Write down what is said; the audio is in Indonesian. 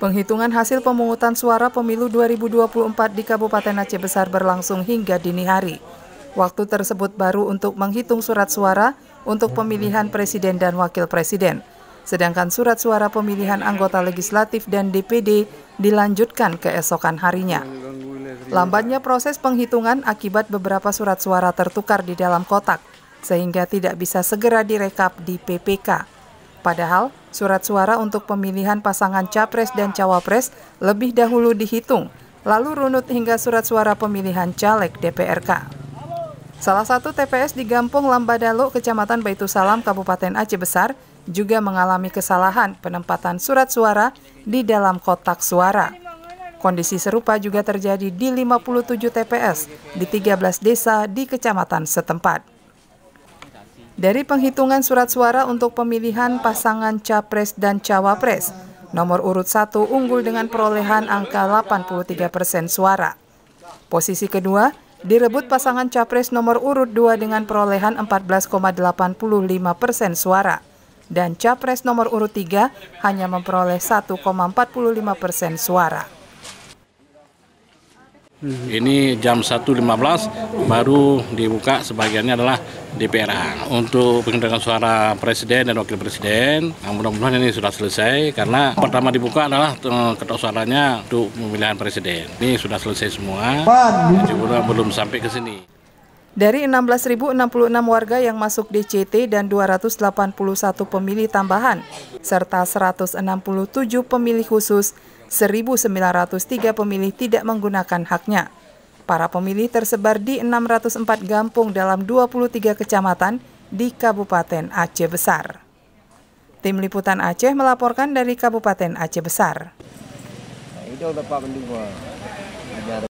Penghitungan hasil pemungutan suara pemilu 2024 di Kabupaten Aceh Besar berlangsung hingga dini hari. Waktu tersebut baru untuk menghitung surat suara untuk pemilihan presiden dan wakil presiden. Sedangkan surat suara pemilihan anggota legislatif dan DPD dilanjutkan keesokan harinya. Lambatnya proses penghitungan akibat beberapa surat suara tertukar di dalam kotak, sehingga tidak bisa segera direkap di PPK. Padahal, surat suara untuk pemilihan pasangan capres dan cawapres lebih dahulu dihitung, lalu runut hingga surat suara pemilihan caleg DPRK. Salah satu TPS di Gampung Lambadalo, Kecamatan Baitu Salam, Kabupaten Aceh Besar, juga mengalami kesalahan penempatan surat suara di dalam kotak suara. Kondisi serupa juga terjadi di 57 TPS di 13 desa di kecamatan setempat dari penghitungan surat suara untuk pemilihan pasangan capres dan cawapres. Nomor urut satu unggul dengan perolehan angka 83 persen suara. Posisi kedua direbut pasangan capres nomor urut dua dengan perolehan 14,85 persen suara. Dan capres nomor urut tiga hanya memperoleh 1,45 persen suara. Hmm. Ini jam 1.15 baru dibuka sebagiannya adalah DPRA untuk pengendalian suara presiden dan wakil presiden. Nah, mudah-mudahan ini sudah selesai karena pertama dibuka adalah eh, ketok suaranya untuk pemilihan presiden. Ini sudah selesai semua, jadi belum sampai ke sini. Dari 16.066 warga yang masuk DCT dan 281 pemilih tambahan, serta 167 pemilih khusus, 1.903 pemilih tidak menggunakan haknya. Para pemilih tersebar di 604 gampung dalam 23 kecamatan di Kabupaten Aceh Besar. Tim Liputan Aceh melaporkan dari Kabupaten Aceh Besar. Nah, itu